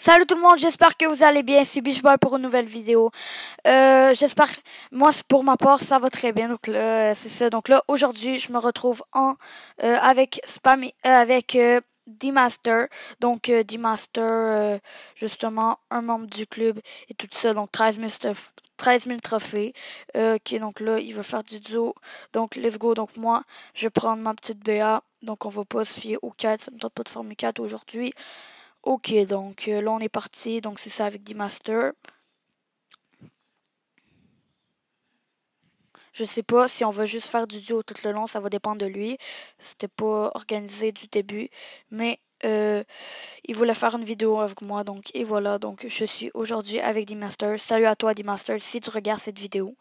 Salut tout le monde, j'espère que vous allez bien, c'est Beachboy pour une nouvelle vidéo. Euh, j'espère, moi pour ma part ça va très bien, donc là c'est ça. Donc là aujourd'hui je me retrouve en euh, avec Spam, euh, avec euh, D-Master, donc euh, D-Master justement un membre du club et tout ça, donc 13 000, 13 000 trophées. qui est donc là il veut faire du duo, donc let's go. Donc moi je vais prendre ma petite BA, donc on va pas se fier aux 4, ça me tente pas de former 4 aujourd'hui. Ok, donc euh, là on est parti, donc c'est ça avec Dimaster. master Je sais pas si on va juste faire du duo tout le long, ça va dépendre de lui. C'était pas organisé du début, mais euh, il voulait faire une vidéo avec moi, donc et voilà. Donc je suis aujourd'hui avec D-Master. Salut à toi D-Master si tu regardes cette vidéo.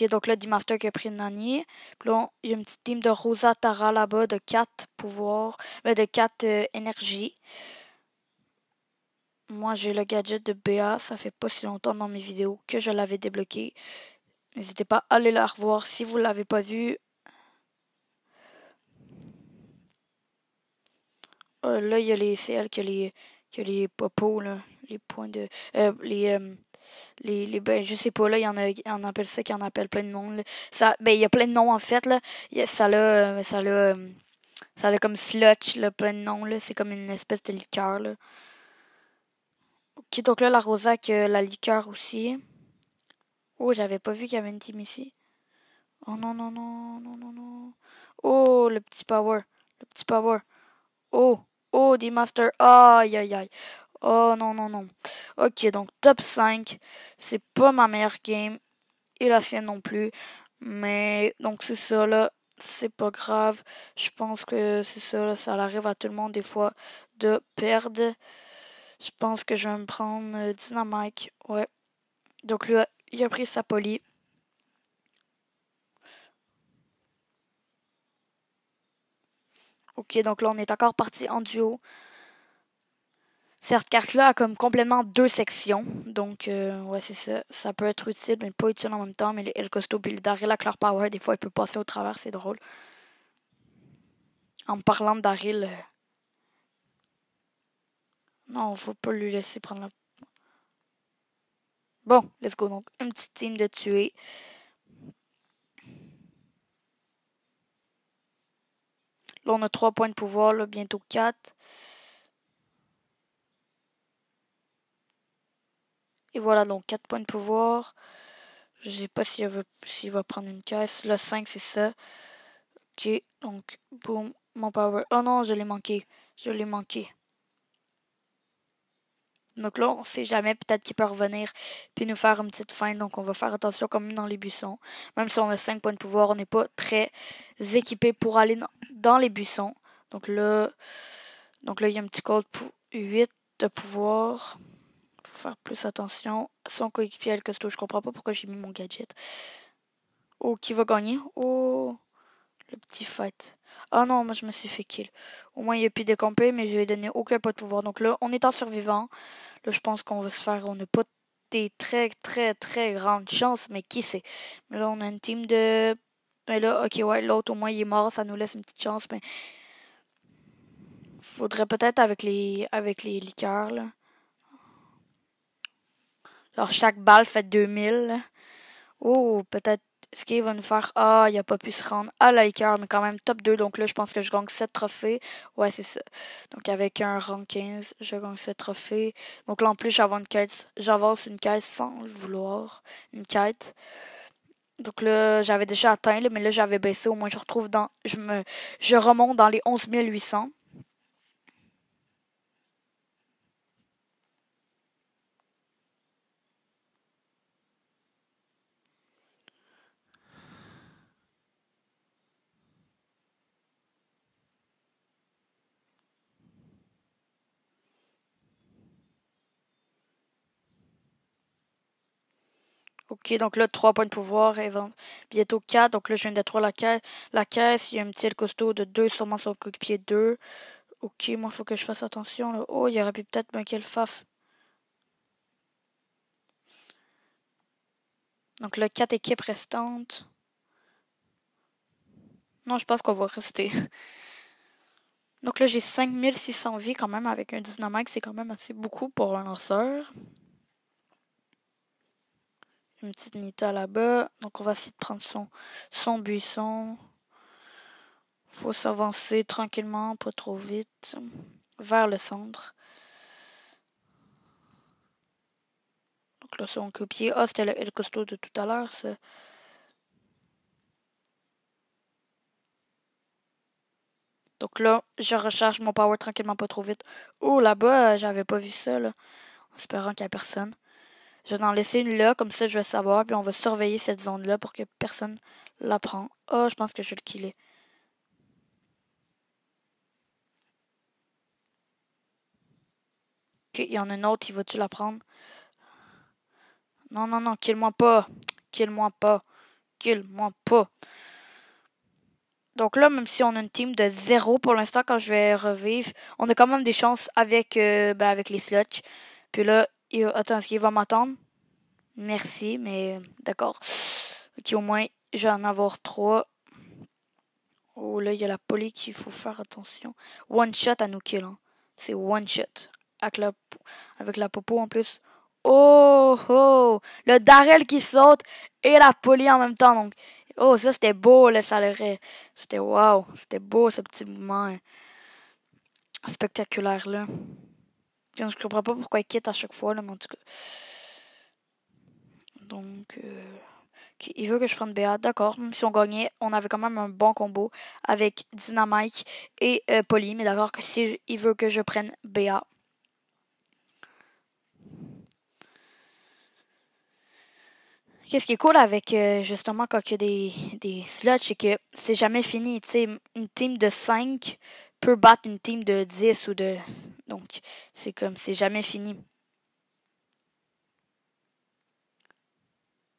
OK, donc là, D-Master qui a pris Nani. Puis là, il y a une petite team de Rosatara là-bas de 4 pouvoirs, mais ben, de 4 euh, énergies. Moi, j'ai le gadget de BA. Ça fait pas si longtemps dans mes vidéos que je l'avais débloqué. N'hésitez pas à aller la revoir si vous l'avez pas vu. Euh, là, il y a les... CL que les, qui les popos, là. Les points de... Euh, les les, les ben, je sais pas là, il y en a on appelle ça qui en appelle plein de noms. Ça ben il y a plein de noms en fait là, y a, ça euh, euh, ça là comme slotch plein de noms là, c'est comme une espèce de liqueur là. OK, donc là la rosac euh, la liqueur aussi. Oh, j'avais pas vu qu'il y avait une team ici. Oh non non non non non non. Oh, le petit power, le petit power. Oh, oh des master Aïe aïe aïe. Oh non, non, non. Ok, donc top 5. C'est pas ma meilleure game. Et la sienne non plus. Mais donc c'est ça là. C'est pas grave. Je pense que c'est ça là. Ça arrive à tout le monde des fois de perdre. Je pense que je vais me prendre euh, Dynamite. Ouais. Donc lui, il a pris sa poli Ok, donc là on est encore parti en duo. Cette carte-là a comme complètement deux sections. Donc, euh, ouais, c'est ça. Ça peut être utile, mais pas utile en même temps. Mais elle est costaud puis le Daryl avec leur power, des fois, il peut passer au travers. C'est drôle. En parlant de Daryl. il euh, Non, faut pas lui laisser prendre la. Bon, let's go. Donc, une petite team de tuer. Là, on a trois points de pouvoir, bientôt 4. voilà, donc 4 points de pouvoir. Je sais pas s'il va prendre une caisse. Le 5, c'est ça. Ok, donc, boom, mon power. Oh non, je l'ai manqué. Je l'ai manqué. Donc là, on sait jamais, peut-être qu'il peut revenir puis nous faire une petite fin. Donc on va faire attention comme dans les buissons. Même si on a 5 points de pouvoir, on n'est pas très équipé pour aller dans les buissons. Donc là, donc là, il y a un petit code pour 8 de pouvoir faire plus attention. Sans coéquipier El Costo, je comprends pas pourquoi j'ai mis mon gadget. Oh, qui va gagner Oh, le petit fight. Ah non, moi je me suis fait kill. Au moins il a pu décamper, mais je lui ai donné aucun pot de pouvoir. Donc là, on est en survivant. Là, je pense qu'on va se faire. On n'a pas des très très très grandes chances, mais qui sait. Mais là, on a une team de. Mais là, ok, ouais, l'autre au moins il est mort, ça nous laisse une petite chance, mais. Faudrait peut-être avec les avec les liqueurs là. Alors, chaque balle fait 2000. Oh, peut-être ce qu'il va nous faire. Ah, il a pas pu se rendre à l'Iker, mais quand même top 2. Donc là, je pense que je gagne 7 trophées. Ouais, c'est ça. Donc avec un rang 15, je gagne 7 trophées. Donc là, en plus, j'avance une quête, j'avance une sans le vouloir. Une quête. Donc là, j'avais déjà atteint, mais là, j'avais baissé. Au moins, je retrouve dans. Je me, je remonte dans les 11 800. Ok, donc là, 3 points de pouvoir, et bientôt 4. Donc là, je viens d'être la, la caisse. Il y a un petit costaud de 2, sûrement son pied 2. Ok, moi, il faut que je fasse attention. Oh, il y aurait pu peut-être manquer le faf. Donc là, 4 équipes restantes. Non, je pense qu'on va rester. Donc là, j'ai 5600 vies quand même avec un dynamite. C'est quand même assez beaucoup pour un lanceur une petite Nita là-bas. Donc on va essayer de prendre son, son buisson. Faut s'avancer tranquillement, pas trop vite, vers le centre. Donc là, c'est copier. Ah, c'était le, costaud de tout à l'heure, Donc là, je recharge mon power tranquillement, pas trop vite. Oh, là-bas, j'avais pas vu ça, là. En espérant qu'il n'y a personne. Je vais en laisser une là, comme ça je vais savoir, puis on va surveiller cette zone-là pour que personne la prend. Oh, ah, je pense que je vais le killer. Ok, il y en a une autre, il va-tu la prendre? Non, non, non, kill-moi pas! Kill-moi pas! Kill-moi pas! Donc là, même si on a une team de zéro pour l'instant, quand je vais revivre, on a quand même des chances avec, euh, ben, avec les slots. Puis là, euh, attends, est-ce qu'il va m'attendre? Merci, mais euh, d'accord. Ok, au moins, je vais en avoir trois. Oh là, il y a la poli qu'il faut faire attention. One shot à nous kill. Hein. C'est one shot. Avec la, avec la popo en plus. Oh oh! Le darel qui saute et la poli en même temps. Donc, oh, ça c'était beau, le salaire. C'était wow. C'était beau ce petit moment. Hein. spectaculaire là. Je comprends pas pourquoi il quitte à chaque fois, là, Donc, euh, il veut que je prenne BA. D'accord, même si on gagnait, on avait quand même un bon combo avec Dynamite et Polly. Euh, Poly. Mais d'accord que si il veut que je prenne BA. Qu'est-ce qui est cool avec euh, justement quand il y a des, des slots, c'est que c'est jamais fini. une team de 5 peut battre une team de 10 ou de donc c'est comme c'est jamais fini.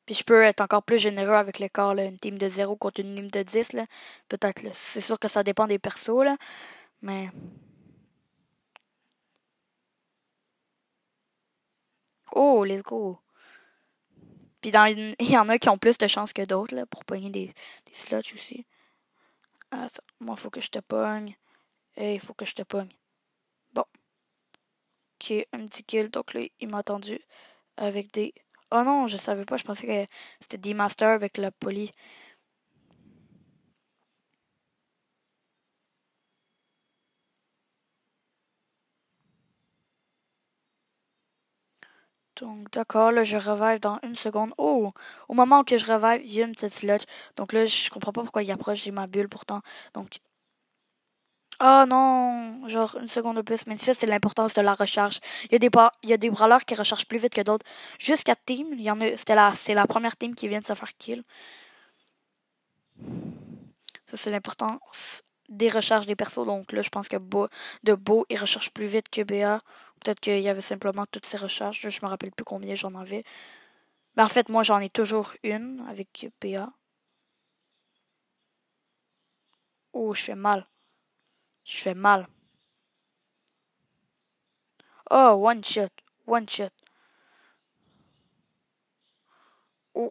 Puis je peux être encore plus généreux avec le corps. Là. Une team de 0 contre une team de 10, peut-être. C'est sûr que ça dépend des persos, là. mais... Oh, let's go! Puis dans il y en a qui ont plus de chances que d'autres là, pour pogner des, des slots aussi. Attends, ah, moi, faut que je te pogne. Hey, faut que je te pogne qui est un petit kill. Donc là, il m'a attendu avec des. Oh non, je savais pas, je pensais que c'était des masters avec la poly. Donc, d'accord, là, je revive dans une seconde. Oh! Au moment où que je revive, il y a une petite sludge. Donc là, je comprends pas pourquoi il approche. J'ai ma bulle pourtant. Donc, oh non, genre une seconde de plus. Mais ça, c'est l'importance de la recherche. Il y, a des il y a des brawlers qui recherchent plus vite que d'autres. Jusqu'à team, il y en a. C'était c'est la première team qui vient de se faire kill. Ça, c'est l'importance des recharges des persos. Donc là, je pense que Bo, de Beau, il recherche plus vite que BA. Peut-être qu'il y avait simplement toutes ces recherches. Je me rappelle plus combien j'en avais. Mais en fait, moi, j'en ai toujours une avec BA. Oh, je fais mal. Je fais mal. Oh, one shot. One shot. Oh.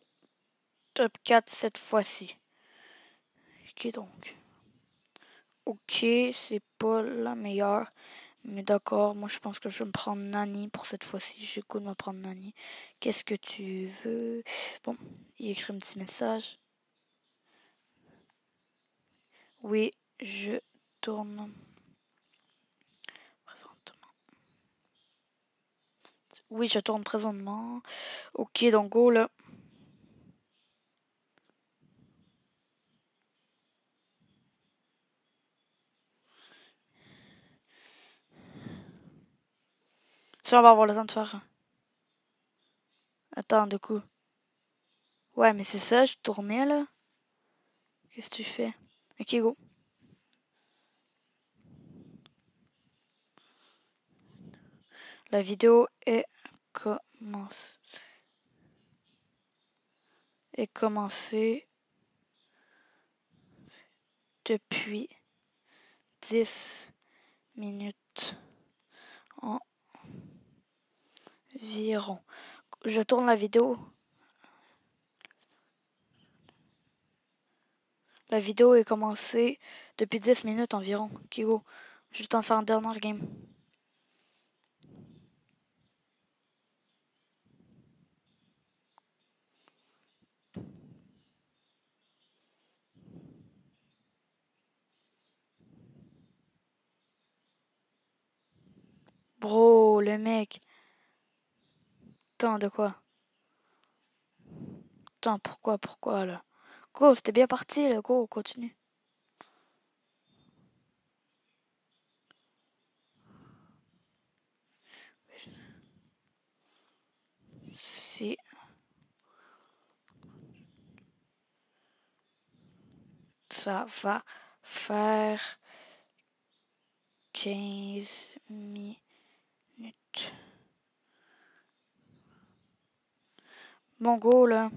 Top 4 cette fois-ci. Ok donc. Ok, c'est pas la meilleure. Mais d'accord, moi je pense que je vais me prendre Nani pour cette fois-ci. J'ai goût de me prendre Nani. Qu'est-ce que tu veux Bon, il écrit un petit message. Oui, je tourne présentement. Oui, je tourne présentement. Ok, donc go là. Ça, on va avoir le temps de faire. Attends, du coup. Ouais, mais c'est ça, je tournais là. Qu'est-ce que tu fais Ok, go. La vidéo est commencée depuis 10 minutes environ. Je tourne la vidéo. La vidéo est commencée depuis 10 minutes environ. Kigo. je vais t'en faire un dernier game. Bro, le mec. Tant de quoi Tant pourquoi, pourquoi là Go, c'était bien parti le go, continue. Si. Ça va faire 15 minutes. là.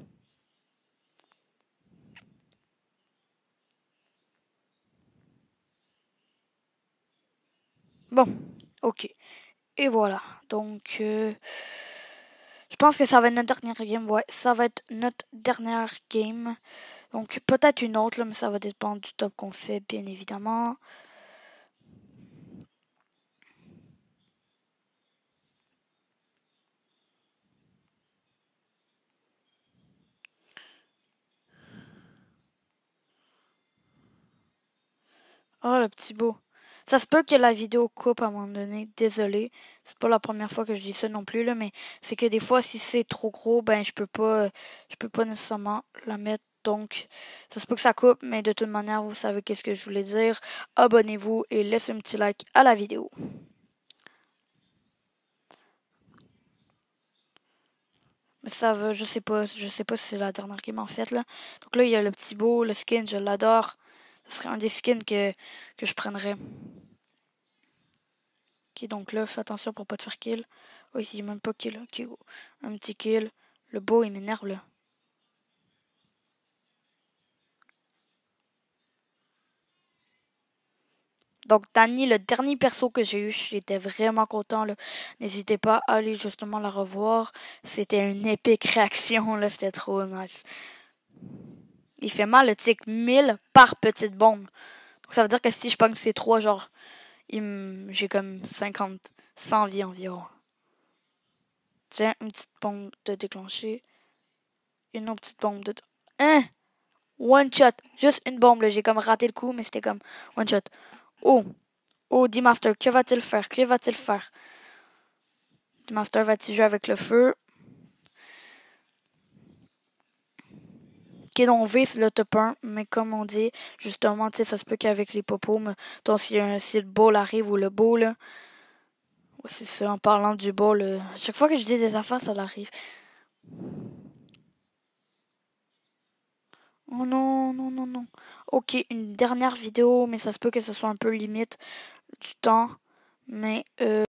Bon, ok. Et voilà. Donc, euh, je pense que ça va être notre dernière game. Ouais, ça va être notre dernière game. Donc, peut-être une autre, mais ça va dépendre du top qu'on fait, bien évidemment. Oh, le petit beau. Ça se peut que la vidéo coupe à un moment donné. Désolé. C'est pas la première fois que je dis ça non plus, là, mais c'est que des fois, si c'est trop gros, ben, je peux pas, euh, je peux pas nécessairement la mettre. Donc, ça se peut que ça coupe, mais de toute manière, vous savez qu'est-ce que je voulais dire. Abonnez-vous et laissez un petit like à la vidéo. Mais ça veut, je sais pas, je sais pas si c'est la dernière qui en fait là. Donc là, il y a le petit beau, le skin, je l'adore. Ce serait un des skins que, que je prendrais. Qui donc là, fais attention pour pas te faire kill. Oui, oh, a même pas kill. un petit kill. Le beau, il m'énerve là. Donc Danny, le dernier perso que j'ai eu, j'étais vraiment content. N'hésitez pas à aller justement la revoir. C'était une épique réaction, là, c'était trop nice il fait mal le tic 1000 par petite bombe. Donc ça veut dire que si je pogne ces trois, genre, j'ai comme 50, 100 vies environ. Tiens, une petite bombe de déclencher. Une autre petite bombe de... Hein? One shot. Juste une bombe, J'ai comme raté le coup, mais c'était comme one shot. Oh. Oh, D-Master, que va-t-il faire? Que va-t-il faire? D-Master, va-t-il jouer avec le feu? qu'ils en V c'est le top 1, mais comme on dit, justement, ça se peut qu'avec les popos, mais, si, si le ball arrive ou le beau, là, c'est ça, en parlant du ball, euh, à chaque fois que je dis des affaires, ça l'arrive. Oh non, non, non, non. Ok, une dernière vidéo, mais ça se peut que ce soit un peu limite du temps, mais... Euh